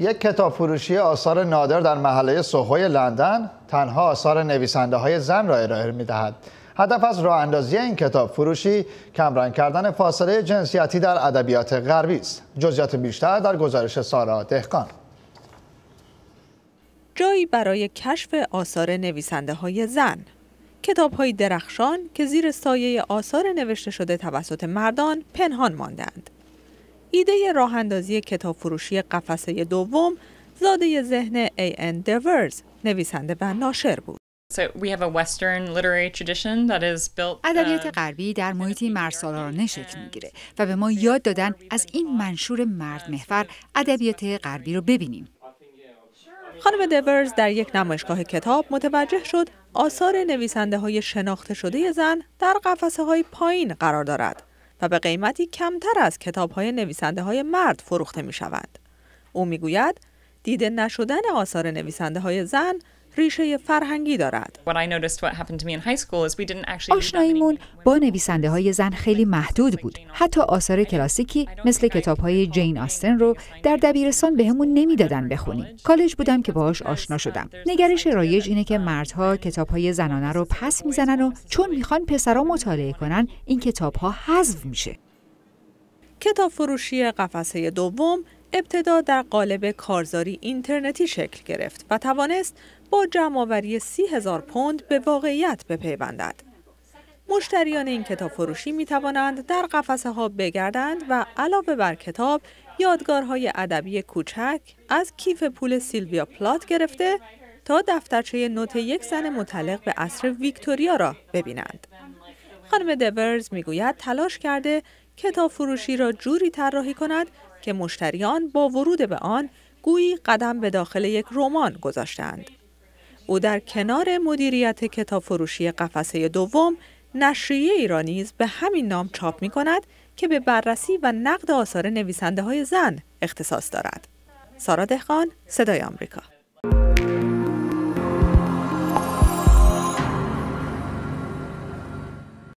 یک کتاب فروشی آثار نادر در محله سوهوی لندن تنها آثار نویسنده های زن را ارائه می دهد. هدف از راه اندازی این کتاب فروشی کمرنگ کردن فاصله جنسیتی در ادبیات غربی است. جزئیات بیشتر در گزارش سارا دهقان. جایی برای کشف آثار نویسنده های زن کتاب های درخشان که زیر سایه آثار نوشته شده توسط مردان پنهان ماندند ایده راه اندازی کتاب فروشی قفسه دوم زاده ذهن ای ان دورز نویسنده و ناشر بود. Uh, ادبیات غربی در محیطی مرسالارانه شکل میگیره و به ما یاد دادن از این منشور مرد محفر ادبیات غربی رو ببینیم. خانم دورز در یک نمایشگاه کتاب متوجه شد آثار نویسنده های شناخته شده زن در قفسه های پایین قرار دارد و به قیمتی کمتر از کتاب های نویسنده های مرد فروخته می شود. او میگوید، دیده نشدن آثار نویسنده های زن ریشه فرهنگی دارد. آشناییمون با نویسنده های زن خیلی محدود بود. حتی آثار کلاسیکی مثل کتاب های جین آستن رو در دبیرستان بهمون به نمیدادن بخونیم. کالج بودم که باهاش آشنا شدم. نگرش رایج اینه که مردها کتاب های زنانه رو پس میزنن و چون میخوان پسرا مطالعه کنن این کتاب ها حذف میشه. کتاب فروشی قفسه دوم ابتدا در قالب کارزاری اینترنتی شکل گرفت و توانست با جمعآوری سی هزار پوند به واقعیت بپیوندد. مشتریان این کتاب فروشی می توانند در قفسه ها بگردند و علاوه بر کتاب یادگارهای ادبی کوچک از کیف پول سیلویا پلات گرفته تا دفترچه نوت یک زن متعلق به عصر ویکتوریا را ببینند. خانم دورز میگوید تلاش کرده کتاب فروشی را جوری طراحی کند که مشتریان با ورود به آن گویی قدم به داخل یک رمان گذاشتند. او در کنار مدیریت کتاب فروشی قفسه دوم نشریه ایرانیز به همین نام چاپ می کند که به بررسی و نقد آثار نویسنده های زن اختصاص دارد. سارا دهقان، صدای آمریکا.